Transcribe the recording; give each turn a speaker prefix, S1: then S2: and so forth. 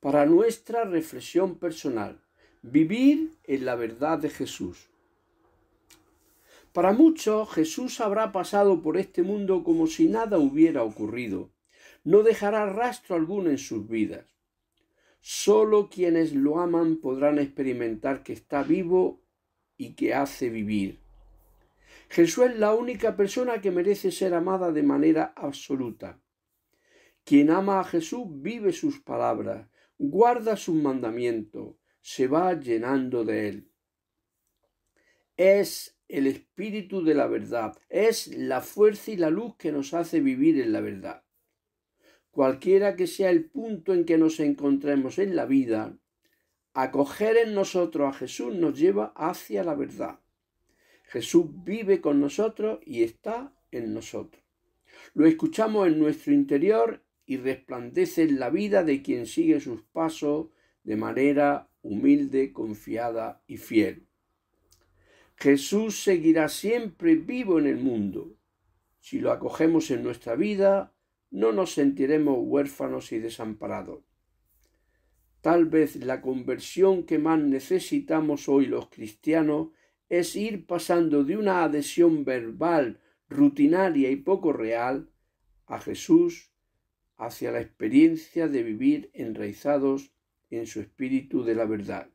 S1: para nuestra reflexión personal, vivir en la verdad de Jesús. Para muchos Jesús habrá pasado por este mundo como si nada hubiera ocurrido. No dejará rastro alguno en sus vidas. Solo quienes lo aman podrán experimentar que está vivo y que hace vivir. Jesús es la única persona que merece ser amada de manera absoluta. Quien ama a Jesús vive sus palabras, guarda su mandamiento, se va llenando de él. Es el espíritu de la verdad, es la fuerza y la luz que nos hace vivir en la verdad. Cualquiera que sea el punto en que nos encontremos en la vida, acoger en nosotros a Jesús nos lleva hacia la verdad. Jesús vive con nosotros y está en nosotros. Lo escuchamos en nuestro interior y resplandece en la vida de quien sigue sus pasos de manera humilde, confiada y fiel. Jesús seguirá siempre vivo en el mundo. Si lo acogemos en nuestra vida, no nos sentiremos huérfanos y desamparados. Tal vez la conversión que más necesitamos hoy los cristianos es ir pasando de una adhesión verbal, rutinaria y poco real, a Jesús hacia la experiencia de vivir enraizados en su espíritu de la verdad.